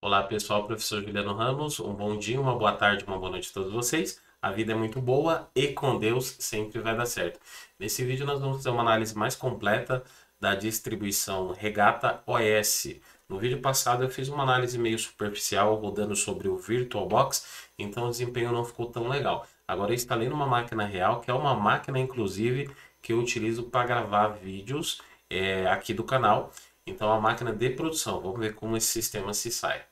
Olá pessoal, professor Juliano Ramos, um bom dia, uma boa tarde, uma boa noite a todos vocês. A vida é muito boa e com Deus sempre vai dar certo. Nesse vídeo nós vamos fazer uma análise mais completa da distribuição Regata OS. No vídeo passado eu fiz uma análise meio superficial rodando sobre o VirtualBox, então o desempenho não ficou tão legal. Agora eu instalei numa máquina real, que é uma máquina inclusive que eu utilizo para gravar vídeos é, aqui do canal então a máquina de produção, vamos ver como esse sistema se sai.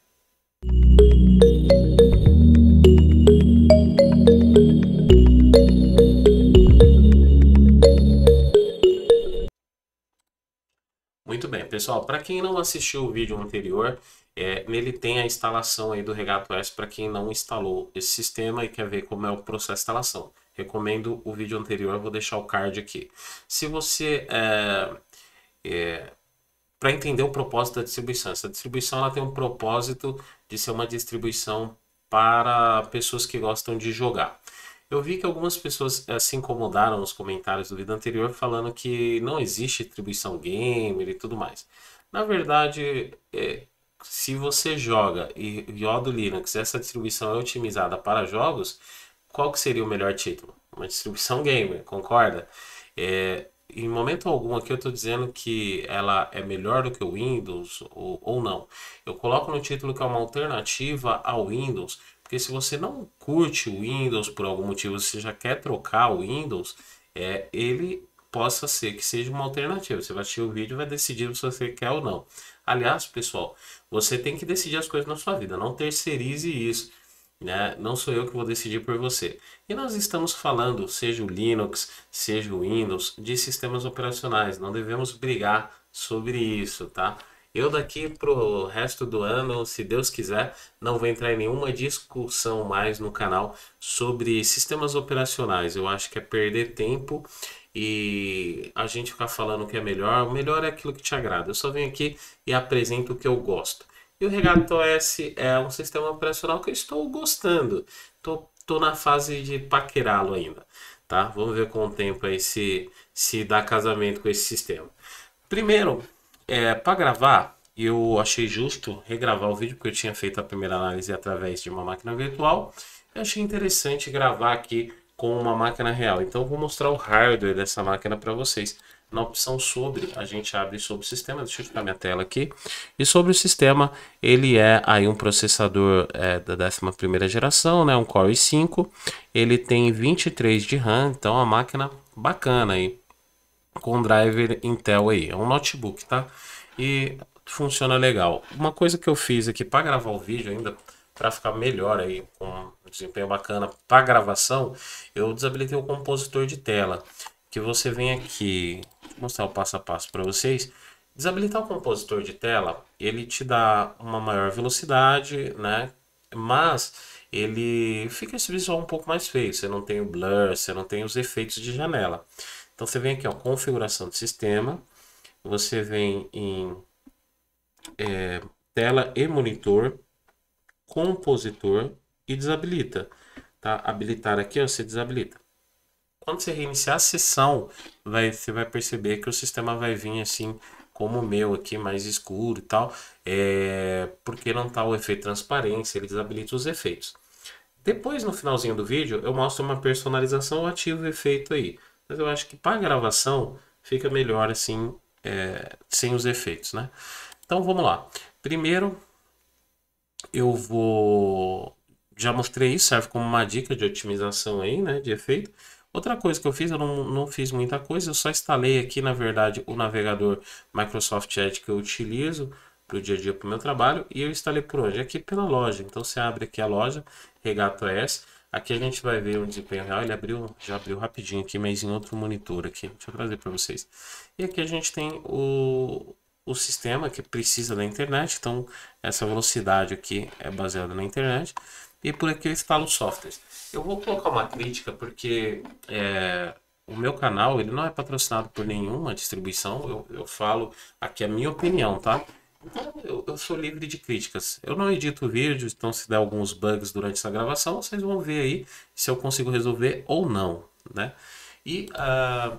Muito bem, pessoal, para quem não assistiu o vídeo anterior, é, nele tem a instalação aí do Regato S para quem não instalou esse sistema e quer ver como é o processo de instalação. Recomendo o vídeo anterior, vou deixar o card aqui. Se você é, é, para entender o propósito da distribuição. Essa distribuição ela tem um propósito de ser uma distribuição para pessoas que gostam de jogar. Eu vi que algumas pessoas eh, se incomodaram nos comentários do vídeo anterior falando que não existe distribuição gamer e tudo mais. Na verdade, eh, se você joga e do Linux, essa distribuição é otimizada para jogos, qual que seria o melhor título? Uma distribuição gamer, concorda? É, em momento algum aqui eu estou dizendo que ela é melhor do que o Windows ou, ou não. Eu coloco no título que é uma alternativa ao Windows, porque se você não curte o Windows por algum motivo, você já quer trocar o Windows, é, ele possa ser que seja uma alternativa. Você vai assistir o vídeo e vai decidir se você quer ou não. Aliás, pessoal, você tem que decidir as coisas na sua vida, não terceirize isso. Né? Não sou eu que vou decidir por você. E nós estamos falando, seja o Linux, seja o Windows, de sistemas operacionais. Não devemos brigar sobre isso, tá? Eu daqui pro resto do ano, se Deus quiser, não vou entrar em nenhuma discussão mais no canal sobre sistemas operacionais. Eu acho que é perder tempo e a gente ficar falando o que é melhor. O melhor é aquilo que te agrada. Eu só venho aqui e apresento o que eu gosto. E o Regato OS é um sistema operacional que eu estou gostando. Tô, tô na fase de paquerá-lo ainda, tá? Vamos ver com o tempo aí se, se dá casamento com esse sistema. Primeiro, é, para gravar, eu achei justo regravar o vídeo, porque eu tinha feito a primeira análise através de uma máquina virtual. Eu achei interessante gravar aqui com uma máquina real. Então eu vou mostrar o hardware dessa máquina para vocês. Na opção sobre, a gente abre sobre o sistema, deixa eu tirar minha tela aqui. E sobre o sistema, ele é aí um processador é, da 11 geração, né, um Core i5. Ele tem 23 de RAM, então é uma máquina bacana aí. Com driver Intel aí, é um notebook, tá? E funciona legal. Uma coisa que eu fiz aqui para gravar o vídeo ainda, para ficar melhor aí com um desempenho bacana para gravação, eu desabilitei o compositor de tela. Que você vem aqui, vou mostrar o passo a passo para vocês. Desabilitar o compositor de tela, ele te dá uma maior velocidade, né? Mas ele fica esse visual um pouco mais feio. Você não tem o blur, você não tem os efeitos de janela. Então você vem aqui, ó, configuração de sistema. Você vem em é, tela e monitor, compositor, e desabilita. Tá? Habilitar aqui, ó, você desabilita. Quando você reiniciar a sessão, vai, você vai perceber que o sistema vai vir assim, como o meu aqui, mais escuro e tal, é, porque não está o efeito transparência, ele desabilita os efeitos. Depois, no finalzinho do vídeo, eu mostro uma personalização, eu ativo o efeito aí. Mas eu acho que para gravação fica melhor assim, é, sem os efeitos, né? Então vamos lá. Primeiro, eu vou já mostrei isso, serve como uma dica de otimização aí, né, de efeito. Outra coisa que eu fiz, eu não, não fiz muita coisa, eu só instalei aqui, na verdade, o navegador Microsoft Edge que eu utilizo para o dia a dia para o meu trabalho e eu instalei por onde? É aqui pela loja. Então você abre aqui a loja, Regato S. Aqui a gente vai ver o desempenho real, ele abriu, já abriu rapidinho aqui, mas em outro monitor aqui. Deixa eu trazer para vocês. E aqui a gente tem o, o sistema que precisa da internet, então essa velocidade aqui é baseada na internet e por aqui eu instalo softwares. Eu vou colocar uma crítica porque é, o meu canal ele não é patrocinado por nenhuma distribuição, eu, eu falo aqui a minha opinião, tá? Então eu, eu sou livre de críticas. Eu não edito vídeos, então se der alguns bugs durante essa gravação, vocês vão ver aí se eu consigo resolver ou não, né? E uh,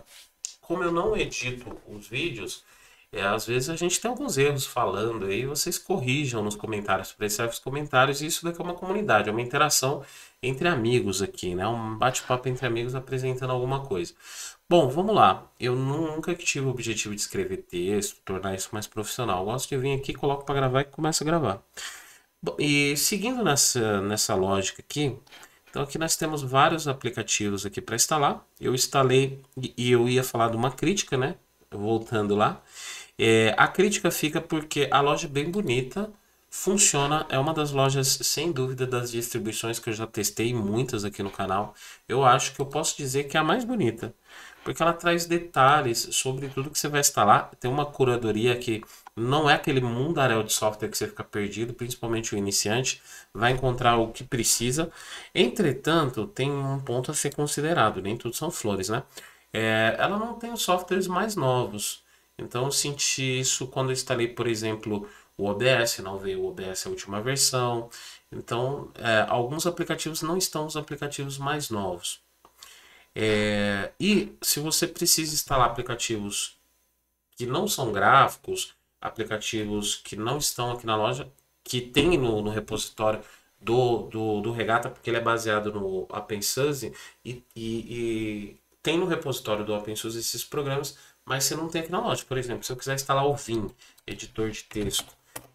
como eu não edito os vídeos, é, às vezes a gente tem alguns erros falando aí, vocês corrijam nos comentários, apreciar os comentários, e isso daqui é uma comunidade, é uma interação entre amigos aqui, né? Um bate-papo entre amigos apresentando alguma coisa. Bom, vamos lá. Eu nunca tive o objetivo de escrever texto, tornar isso mais profissional. Eu gosto de vir aqui, coloco para gravar e começo a gravar. Bom, e seguindo nessa, nessa lógica aqui, então aqui nós temos vários aplicativos aqui para instalar. Eu instalei e eu ia falar de uma crítica, né? Voltando lá. É, a crítica fica porque a loja é bem bonita, funciona, é uma das lojas, sem dúvida, das distribuições que eu já testei, muitas aqui no canal. Eu acho que eu posso dizer que é a mais bonita, porque ela traz detalhes sobre tudo que você vai instalar. Tem uma curadoria que não é aquele mundaréu de software que você fica perdido, principalmente o iniciante, vai encontrar o que precisa. Entretanto, tem um ponto a ser considerado, nem tudo são flores, né? É, ela não tem os softwares mais novos. Então eu senti isso quando eu instalei, por exemplo, o OBS, não veio o OBS a última versão. Então, é, alguns aplicativos não estão os aplicativos mais novos. É, e se você precisa instalar aplicativos que não são gráficos, aplicativos que não estão aqui na loja, que tem no, no repositório do, do, do, Regata, porque ele é baseado no OpenSUSE e, e, e tem no repositório do OpenSUSE esses programas, mas você não tem aqui na loja. Por exemplo, se eu quiser instalar o Vim, editor de texto,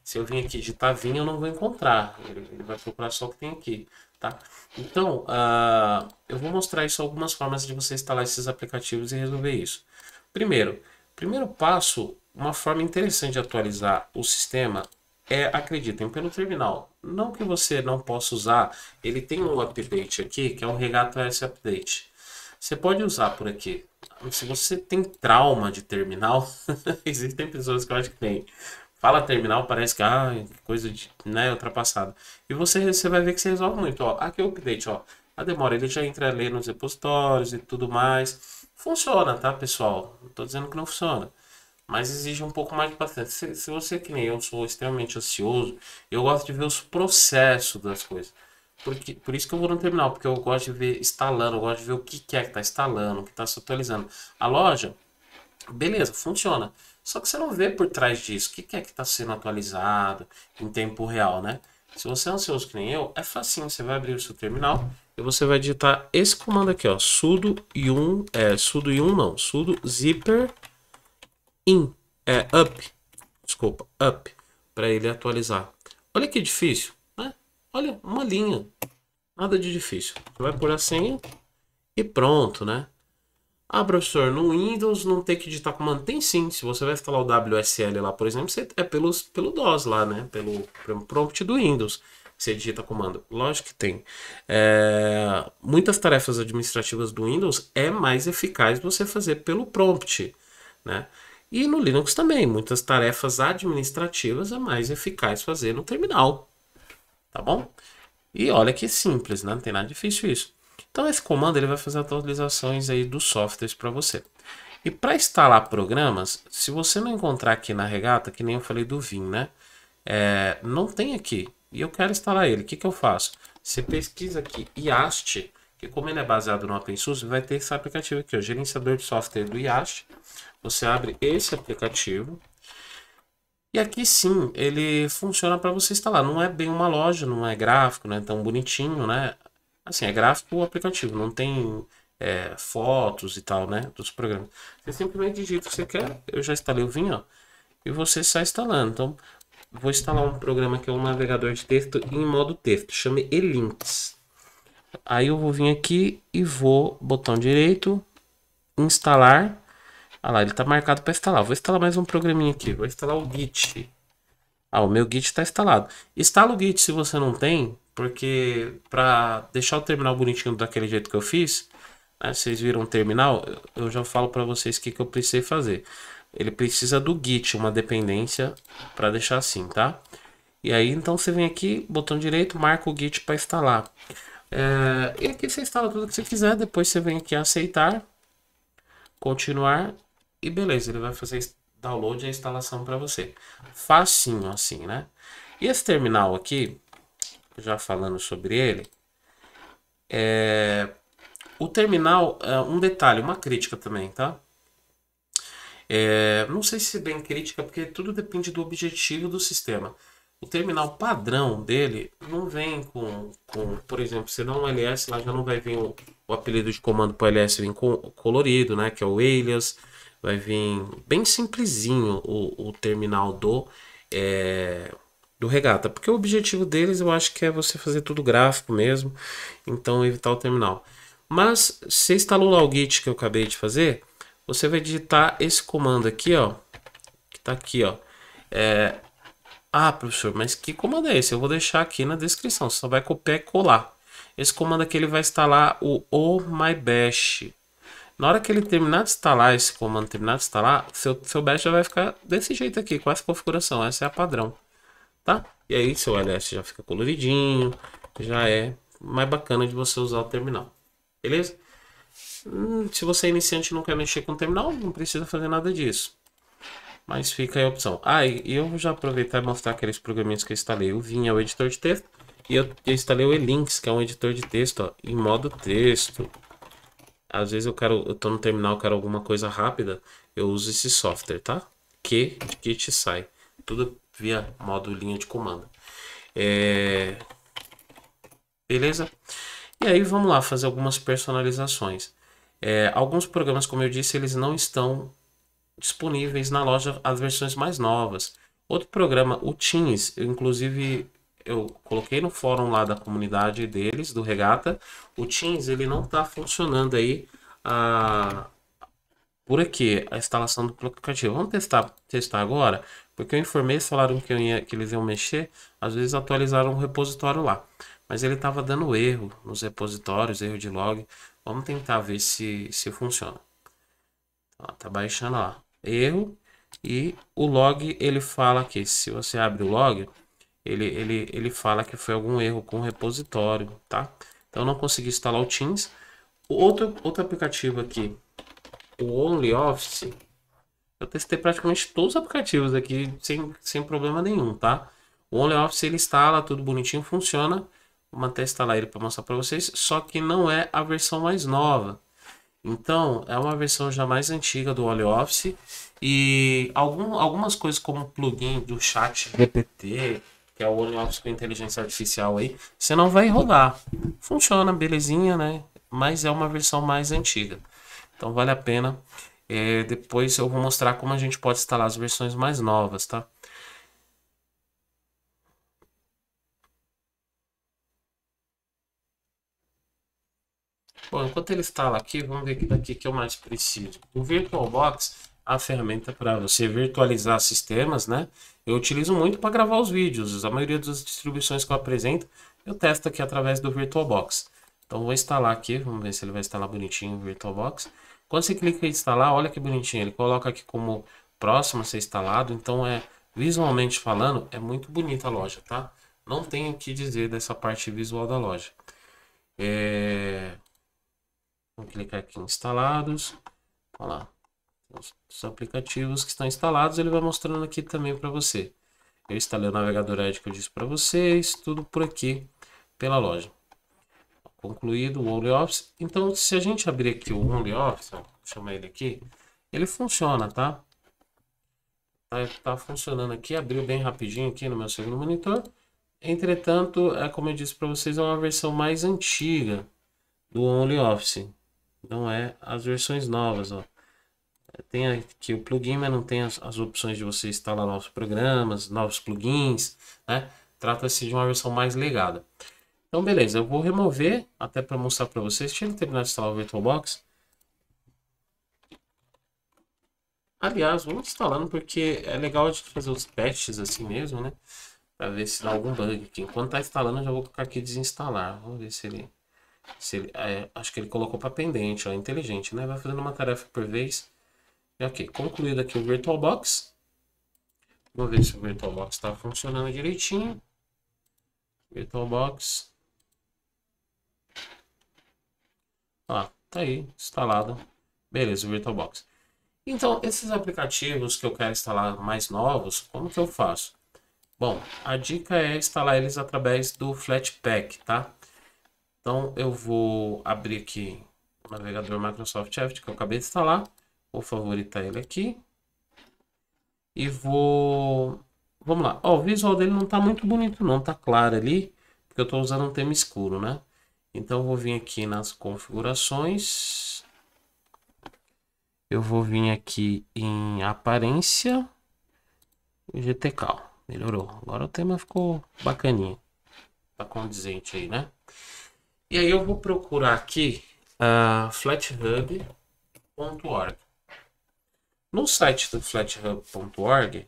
se eu vim aqui editar Vim, eu não vou encontrar. Ele, ele vai procurar só o que tem aqui, tá? Então, uh, eu vou mostrar isso algumas formas de você instalar esses aplicativos e resolver isso. Primeiro, primeiro passo, uma forma interessante de atualizar o sistema é, acreditem, pelo terminal. Não que você não possa usar, ele tem um update aqui, que é um Regato S Update. Você pode usar por aqui. Se você tem trauma de terminal, existem pessoas que eu acho que tem. Fala terminal, parece que ah, coisa de né, ultrapassada. E você, você vai ver que você resolve muito. Ó, aqui é o update, ó. A demora, ele já entra ali nos repositórios e tudo mais. Funciona, tá, pessoal? Não tô dizendo que não funciona mas exige um pouco mais de paciência. Se, se, você, que nem eu, sou extremamente ansioso, eu gosto de ver os processos das coisas. Porque, por isso que eu vou no terminal, porque eu gosto de ver instalando, eu gosto de ver o que, que é que tá instalando, o que tá se atualizando. A loja, beleza, funciona. Só que você não vê por trás disso o que, que é que está sendo atualizado em tempo real, né? Se você é ansioso que nem eu, é facinho. Você vai abrir o seu terminal e você vai digitar esse comando aqui, ó. sudo yum, é, sudo yum não, sudo zipper in, é, up, desculpa, up, para ele atualizar. Olha que difícil. Olha, uma linha. Nada de difícil. Você vai por a senha e pronto, né? Ah, professor, no Windows não tem que digitar comando? Tem sim. Se você vai instalar o WSL lá, por exemplo, você, é pelos, pelo DOS lá, né? Pelo, pelo prompt do Windows. Você digita comando. Lógico que tem. É, muitas tarefas administrativas do Windows é mais eficaz você fazer pelo prompt, né? E no Linux também. Muitas tarefas administrativas é mais eficaz fazer no terminal tá bom? E olha que simples, né? não tem nada difícil isso. Então esse comando ele vai fazer atualizações aí dos softwares para você. E para instalar programas, se você não encontrar aqui na regata, que nem eu falei do Vim, né? É, não tem aqui. E eu quero instalar ele. O que, que eu faço? Você pesquisa aqui IAST, que como ele é baseado no OpenSUSE, vai ter esse aplicativo aqui, o gerenciador de software do IAST. Você abre esse aplicativo, e aqui sim, ele funciona para você instalar. Não é bem uma loja, não é gráfico, não é tão bonitinho, né? Assim, é gráfico o aplicativo, não tem é, fotos e tal, né? Dos programas. Você simplesmente digita o que você quer. Eu já instalei o Vim, ó. E você sai instalando. Então, vou instalar um programa que é um navegador de texto em modo texto. Chame Elinks. Aí eu vou vir aqui e vou, botão direito, instalar ah lá, ele tá marcado para instalar. Vou instalar mais um programinha aqui. Vou instalar o Git. Ah, o meu Git está instalado. Instala o Git se você não tem, porque para deixar o terminal bonitinho daquele jeito que eu fiz, né, vocês viram o terminal, eu já falo para vocês o que, que eu precisei fazer. Ele precisa do Git, uma dependência, para deixar assim, tá? E aí, então, você vem aqui, botão direito, marca o Git para instalar. É, e aqui você instala tudo que você quiser, depois você vem aqui aceitar, continuar e beleza, ele vai fazer download e a instalação para você. Facinho assim, né? E esse terminal aqui, já falando sobre ele, é... o terminal, é, um detalhe, uma crítica também, tá? É... Não sei se é bem crítica, porque tudo depende do objetivo do sistema. O terminal padrão dele não vem com, com por exemplo, se dá é um LS, lá já não vai vir o, o apelido de comando para o LS vem com, colorido, né? Que é o alias vai vir bem simplesinho o, o terminal do, é, do regata, porque o objetivo deles eu acho que é você fazer tudo gráfico mesmo, então evitar o terminal. Mas se instalou o Git que eu acabei de fazer, você vai digitar esse comando aqui, ó, que tá aqui, ó, é, ah, professor, mas que comando é esse? Eu vou deixar aqui na descrição. Você só vai copiar e colar. Esse comando aqui ele vai instalar o, o mybash. Na hora que ele terminar de instalar, esse comando terminar de instalar, seu, seu bash já vai ficar desse jeito aqui, com essa configuração. Essa é a padrão, tá? E aí seu LS já fica coloridinho, já é mais bacana de você usar o terminal, beleza? Hum, se você é iniciante e não quer mexer com o terminal, não precisa fazer nada disso. Mas fica aí a opção. Ah, e eu já aproveitar e mostrar aqueles programinhas que eu instalei. O Vim é o editor de texto e eu, eu instalei o Elinks, que é um editor de texto ó, em modo texto. Às vezes eu quero, eu tô no terminal, quero alguma coisa rápida, eu uso esse software, tá? Que, que te sai. Tudo via modo linha de comando. É... Beleza? E aí vamos lá fazer algumas personalizações. É, alguns programas, como eu disse, eles não estão disponíveis na loja as versões mais novas. Outro programa, o Teams, eu inclusive eu coloquei no fórum lá da comunidade deles, do Regata, o Teams ele não está funcionando aí a, ah, por aqui, a instalação do aplicativo. Vamos testar, testar agora, porque eu informei, falaram que, eu ia, que eles iam mexer, às vezes atualizaram o repositório lá. Mas ele estava dando erro nos repositórios, erro de log. Vamos tentar ver se, se funciona. Ó, tá baixando lá. Erro. E o log, ele fala que se você abre o log, ele, ele, ele fala que foi algum erro com o repositório, tá? Então não consegui instalar o Teams. Outro, outro aplicativo aqui, o OnlyOffice, eu testei praticamente todos os aplicativos aqui sem, sem problema nenhum, tá? O OnlyOffice ele instala, tudo bonitinho, funciona. Vou até instalar ele para mostrar para vocês, só que não é a versão mais nova. Então, é uma versão já mais antiga do OnlyOffice e algum, algumas coisas como plugin do chat GPT, que é o Olinux com inteligência artificial aí, você não vai rodar. Funciona, belezinha, né? Mas é uma versão mais antiga. Então vale a pena. É, depois eu vou mostrar como a gente pode instalar as versões mais novas, tá? Bom, enquanto ele instala aqui, vamos ver daqui que eu mais preciso. O VirtualBox a ferramenta para você virtualizar sistemas, né? Eu utilizo muito para gravar os vídeos. A maioria das distribuições que eu apresento, eu testo aqui através do VirtualBox. Então vou instalar aqui, vamos ver se ele vai instalar bonitinho o VirtualBox. Quando você clica em instalar, olha que bonitinho, ele coloca aqui como próximo a ser instalado. Então é, visualmente falando, é muito bonita a loja, tá? Não tenho o que dizer dessa parte visual da loja. É... Vou clicar aqui em instalados. Olha lá, os, aplicativos que estão instalados, ele vai mostrando aqui também para você. Eu instalei o navegador Edge que eu disse para vocês, tudo por aqui pela loja. Concluído o OnlyOffice. Então, se a gente abrir aqui o OnlyOffice, chamar ele aqui, ele funciona, tá? tá? Tá funcionando aqui, abriu bem rapidinho aqui no meu segundo monitor. Entretanto, é como eu disse para vocês, é uma versão mais antiga do OnlyOffice. Não é as versões novas, ó tem aqui o plugin, mas não tem as, as opções de você instalar novos programas, novos plugins, né? Trata-se de uma versão mais legada. Então, beleza, eu vou remover, até para mostrar para vocês. Deixa eu terminar de instalar o VirtualBox. Aliás, vamos instalando porque é legal de fazer os patches assim mesmo, né? Para ver se dá algum bug aqui. Enquanto tá instalando, eu já vou colocar aqui desinstalar. Vamos ver se ele... Se ele é, acho que ele colocou para pendente, ó. Inteligente, né? Vai fazendo uma tarefa por vez Ok, concluído aqui o VirtualBox. Vou ver se o VirtualBox está funcionando direitinho. VirtualBox. Ah, tá aí, instalado. Beleza, o VirtualBox. Então, esses aplicativos que eu quero instalar mais novos, como que eu faço? Bom, a dica é instalar eles através do Flatpak, tá? Então, eu vou abrir aqui o navegador Microsoft Edge que eu acabei de instalar. Vou favoritar ele aqui. E vou... Vamos lá. Ó, o visual dele não tá muito bonito não, tá claro ali. Porque eu tô usando um tema escuro, né? Então vou vir aqui nas configurações. Eu vou vir aqui em aparência. GTK, melhorou. Agora o tema ficou bacaninha. Tá condizente aí, né? E aí eu vou procurar aqui uh, ah, flathub.org. No site do flathub.org,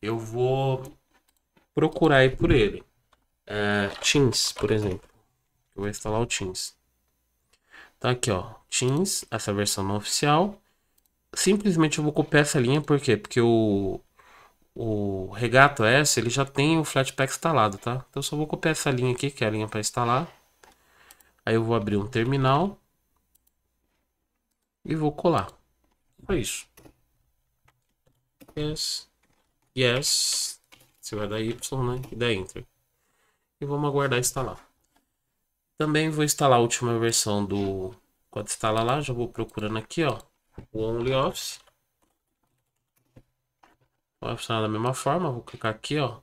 eu vou procurar aí por ele. É, Teams, por exemplo. Eu vou instalar o Teams. Tá aqui, ó. Teams, essa versão não oficial. Simplesmente eu vou copiar essa linha, por quê? Porque o, o Regato S ele já tem o Flatpak instalado, tá? Então eu só vou copiar essa linha aqui, que é a linha para instalar. Aí eu vou abrir um terminal. E vou colar. É isso. Yes. Yes. Você vai dar Y, né? E dá Enter. E vamos aguardar instalar. Também vou instalar a última versão do... Quando instala lá, já vou procurando aqui, ó. O OnlyOffice. Vai funcionar da mesma forma. Vou clicar aqui, ó.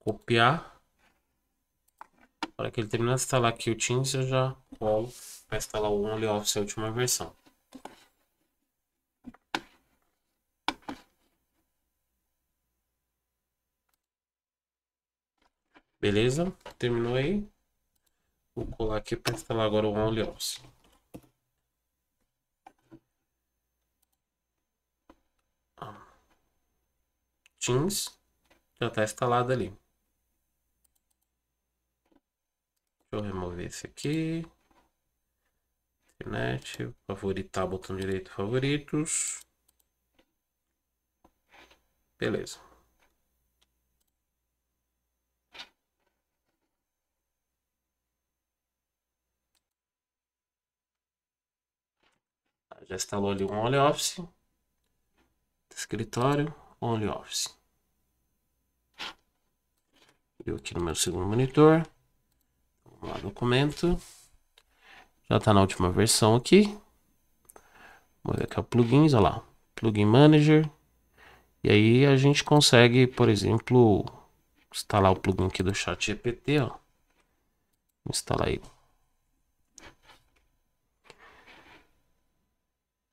Copiar. Para hora que ele terminar de instalar aqui o Teams, eu já colo para instalar o OnlyOffice, a última versão. Beleza? Terminou aí? Vou colar aqui para instalar agora o OnlyOffice. Teams já está instalado ali. Deixa eu remover esse aqui. Internet, favoritar, botão direito, favoritos. Beleza. já instalou ali um OnlyOffice, escritório, OnlyOffice. viu aqui no meu segundo monitor, vamos lá, documento, já está na última versão aqui, vamos ver aqui o plugins, olha lá, plugin manager, e aí a gente consegue, por exemplo, instalar o plugin aqui do chat GPT, ó, instalar aí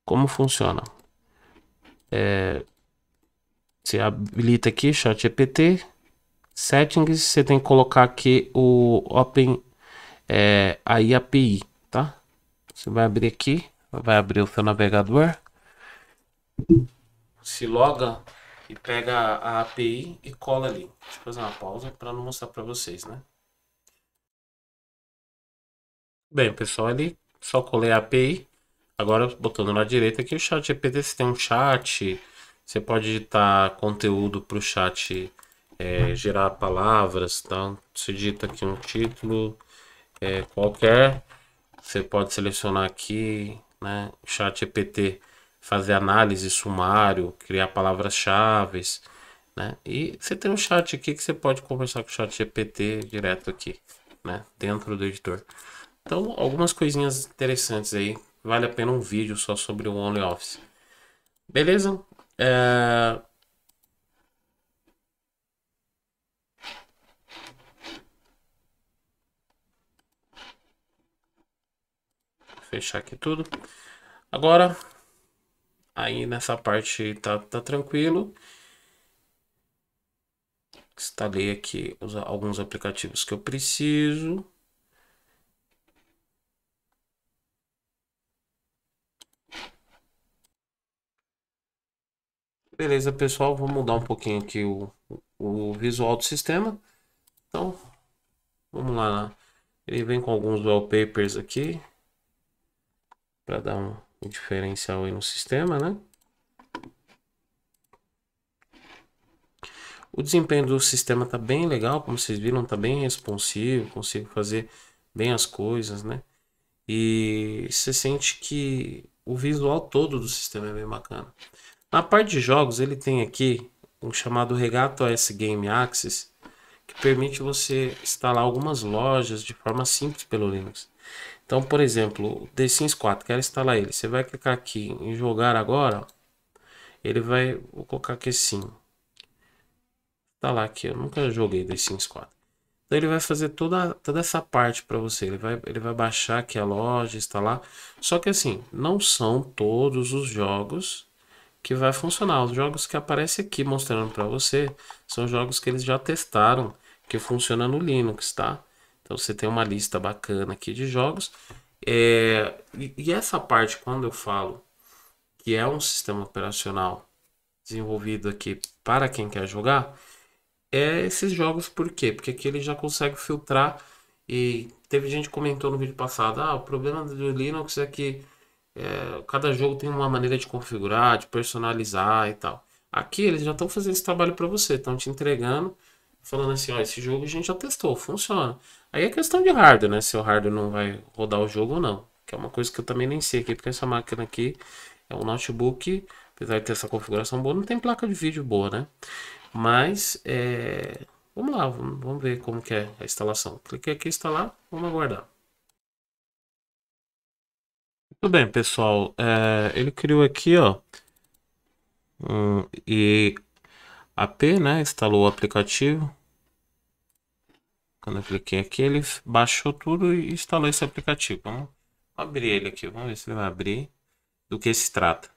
como funciona? É, você habilita aqui chat EPT, settings, você tem que colocar aqui o Open é, AI API, tá? Você vai abrir aqui, vai abrir o seu navegador, se loga e pega a API e cola ali. Deixa eu fazer uma pausa para não mostrar para vocês, né? Bem, pessoal, ali só colei a API. Agora, botando na direita aqui, o chat GPT, você tem um chat, você pode editar conteúdo para o chat é, gerar palavras, então você digita aqui um título é, qualquer, você pode selecionar aqui, né, chat GPT fazer análise, sumário, criar palavras-chave, né? E você tem um chat aqui que você pode conversar com o chat GPT direto aqui, né? Dentro do editor. Então, algumas coisinhas interessantes aí vale a pena um vídeo só sobre o OnlyOffice. Beleza? É... Fechar aqui tudo. Agora, aí nessa parte tá, tá tranquilo. Instalei aqui os, alguns aplicativos que eu preciso. Beleza, pessoal, vou mudar um pouquinho aqui o, o visual do sistema. Então, vamos lá. Ele vem com alguns wallpapers aqui para dar um, diferencial aí no sistema, né? O desempenho do sistema tá bem legal, como vocês viram, tá bem responsivo, consigo fazer bem as coisas, né? E você sente que o visual todo do sistema é bem bacana. Na parte de jogos, ele tem aqui um chamado Regato S Game Access, que permite você instalar algumas lojas de forma simples pelo Linux. Então, por exemplo, o The Sims 4, quero instalar ele. Você vai clicar aqui em jogar agora. Ele vai, vou colocar aqui sim. Tá lá aqui, eu nunca joguei The Sims 4. Então ele vai fazer toda, toda essa parte para você. Ele vai, ele vai baixar aqui a loja, instalar. Só que assim, não são todos os jogos que vai funcionar. Os jogos que aparecem aqui mostrando para você são jogos que eles já testaram que funciona no Linux, tá? Então você tem uma lista bacana aqui de jogos. É, e essa parte, quando eu falo que é um sistema operacional desenvolvido aqui para quem quer jogar, é esses jogos por quê? Porque aqui ele já consegue filtrar e teve gente que comentou no vídeo passado, ah, o problema do Linux é que é, cada jogo tem uma maneira de configurar, de personalizar e tal. Aqui eles já estão fazendo esse trabalho para você, estão te entregando, falando assim, ó, esse jogo a gente já testou, funciona. Aí é questão de hardware, né? Se o hardware não vai rodar o jogo ou não. Que é uma coisa que eu também nem sei aqui, porque essa máquina aqui é um notebook, apesar de ter essa configuração boa, não tem placa de vídeo boa, né? Mas, é... vamos lá, vamos ver como que é a instalação. Cliquei aqui instalar, vamos aguardar. Tudo bem, pessoal. É, ele criou aqui, ó. Um, e P, né? Instalou o aplicativo. Quando eu cliquei aqui, ele baixou tudo e instalou esse aplicativo. Vamos abrir ele aqui. Vamos ver se ele vai abrir. Do que se trata.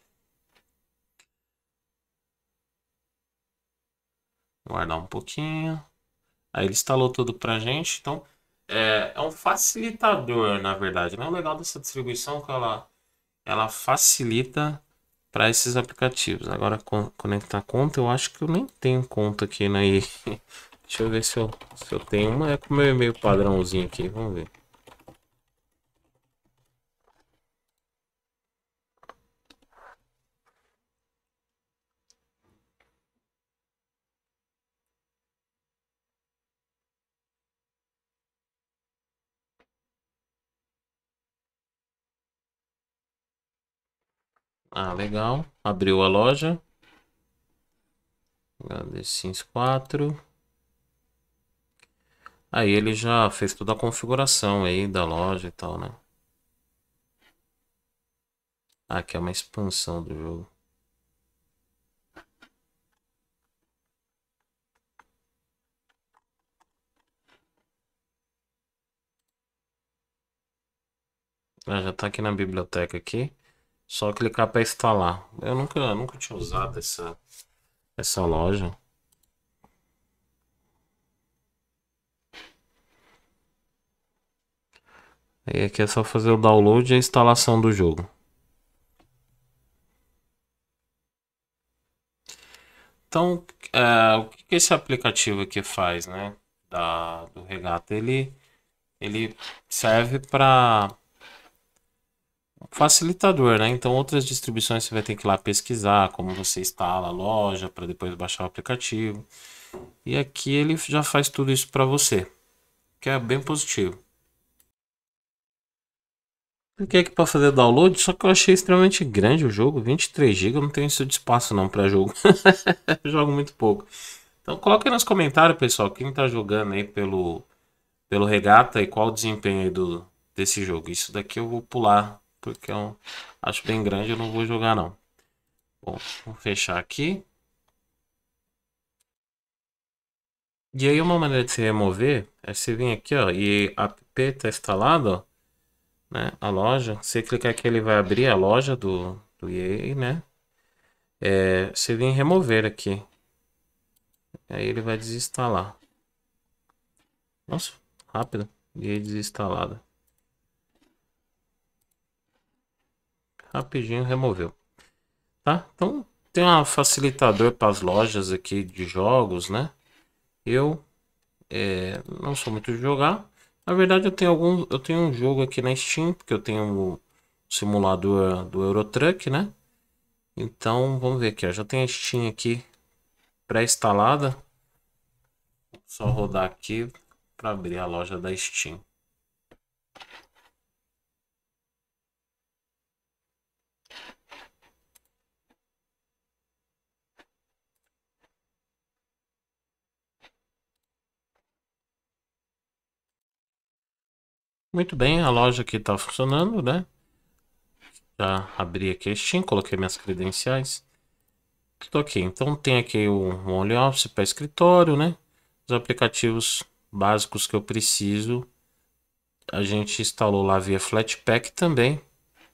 Guardar um pouquinho. Aí ele instalou tudo pra gente. Então, é, é um facilitador, na verdade. É O legal dessa distribuição é que ela, ela facilita para esses aplicativos. Agora, co conectar conta, eu acho que eu nem tenho conta aqui na né? Deixa eu ver se eu, se eu tenho uma. É com o meu e-mail padrãozinho aqui, vamos ver. Ah, legal. Abriu a loja. HD Sims 4. Aí ele já fez toda a configuração aí da loja e tal, né? Ah, aqui é uma expansão do jogo. Ah, já está aqui na biblioteca aqui. Só clicar para instalar. Eu nunca, eu nunca tinha usado essa, essa loja. Aí aqui é só fazer o download e a instalação do jogo. Então, é, o que esse aplicativo aqui faz, né? Da, do Regata, ele, ele serve para facilitador, né? Então outras distribuições você vai ter que ir lá pesquisar como você instala a loja para depois baixar o aplicativo. E aqui ele já faz tudo isso para você, que é bem positivo. Cliquei aqui é para fazer download, só que eu achei extremamente grande o jogo, 23 GB, eu não tenho isso de espaço não para jogo. jogo muito pouco. Então coloca aí nos comentários, pessoal, quem está jogando aí pelo pelo Regata e qual o desempenho aí do desse jogo. Isso daqui eu vou pular porque eu é acho bem grande, eu não vou jogar não. Bom, vou fechar aqui. E aí uma maneira de se remover é você vir aqui, ó, e a app está instalada, né, a loja. Você clicar aqui, ele vai abrir a loja do, do EA, né. É, você vem remover aqui. Aí ele vai desinstalar. Nossa, rápido. aí desinstalada. rapidinho removeu. Tá? Então tem um facilitador para as lojas aqui de jogos, né? Eu é, não sou muito de jogar. Na verdade eu tenho algum, eu tenho um jogo aqui na Steam, porque eu tenho o um simulador do Eurotruck, né? Então vamos ver aqui, ó. já tem a Steam aqui pré-instalada. Só rodar aqui para abrir a loja da Steam. Muito bem, a loja aqui está funcionando, né? Já abri aqui a Steam, coloquei minhas credenciais. Estou aqui. Então tem aqui o Only Office para escritório, né? Os aplicativos básicos que eu preciso. A gente instalou lá via Flatpak também,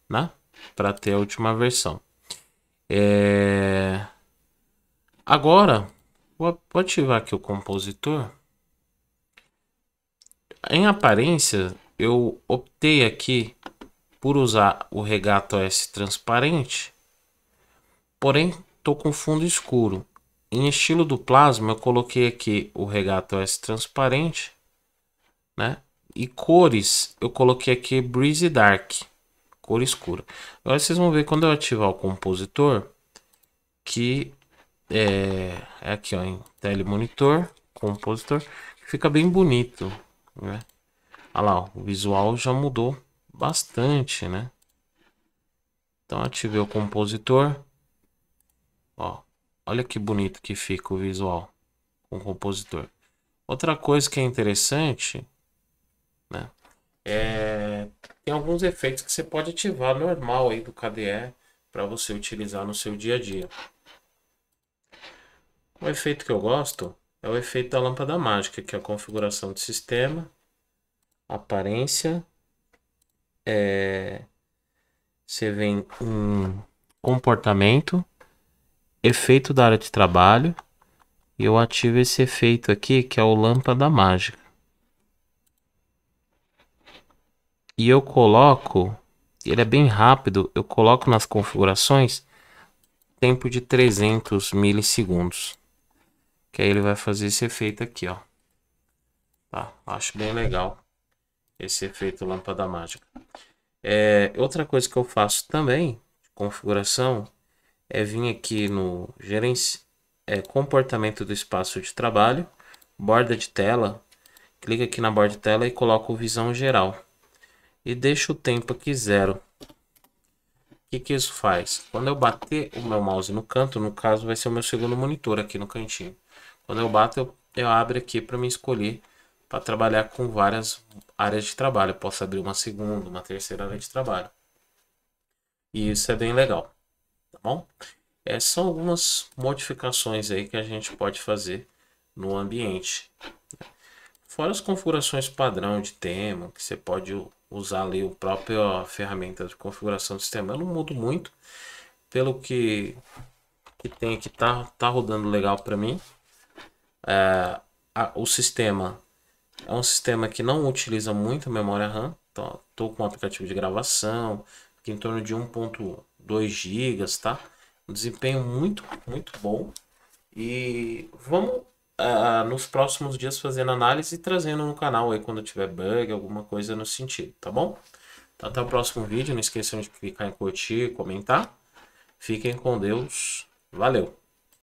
né? Para ter a última versão. É... Agora, vou ativar aqui o compositor. Em aparência, eu optei aqui por usar o Regato S transparente, porém estou com fundo escuro. Em estilo do plasma, eu coloquei aqui o Regato S transparente, né? E cores, eu coloquei aqui Breezy Dark, cor escura. Agora vocês vão ver quando eu ativar o compositor, que é, é aqui ó, em telemonitor, compositor, fica bem bonito, né? Olha ah lá, ó, o visual já mudou bastante, né? Então ativei o compositor. Ó, olha que bonito que fica o visual com o compositor. Outra coisa que é interessante, né? É, tem alguns efeitos que você pode ativar normal aí do KDE para você utilizar no seu dia a dia. Um efeito que eu gosto é o efeito da lâmpada mágica, que é a configuração de sistema aparência. É, você vem um comportamento, efeito da área de trabalho. E eu ativo esse efeito aqui, que é o lâmpada mágica. E eu coloco, ele é bem rápido, eu coloco nas configurações tempo de 300 milissegundos. Que aí ele vai fazer esse efeito aqui, ó. Tá, acho bem legal esse efeito lâmpada mágica. É, outra coisa que eu faço também, configuração, é vir aqui no gerenci... É, comportamento do espaço de trabalho, borda de tela, clica aqui na borda de tela e coloco visão geral. E deixo o tempo aqui zero. O que, que isso faz? Quando eu bater o meu mouse no canto, no caso vai ser o meu segundo monitor aqui no cantinho. Quando eu bato, eu, eu abro aqui para me escolher para trabalhar com várias áreas de trabalho. Eu posso abrir uma segunda, uma terceira área de trabalho. E isso é bem legal, tá bom? É, são algumas modificações aí que a gente pode fazer no ambiente. Né? Fora as configurações padrão de tema, que você pode usar ali o próprio ó, ferramenta de configuração do sistema. Eu não mudo muito, pelo que, que tem aqui, tá, tá rodando legal para mim. É, a, o sistema é um sistema que não utiliza muito memória RAM. Então, tô com um aplicativo de gravação, que em torno de 1.2 GB, tá? Um desempenho muito, muito bom. E vamos nos próximos dias fazendo análise e trazendo no canal aí quando tiver bug, alguma coisa no sentido, tá bom? Então, até o próximo vídeo. Não esqueçam de clicar em curtir, comentar. Fiquem com Deus. Valeu!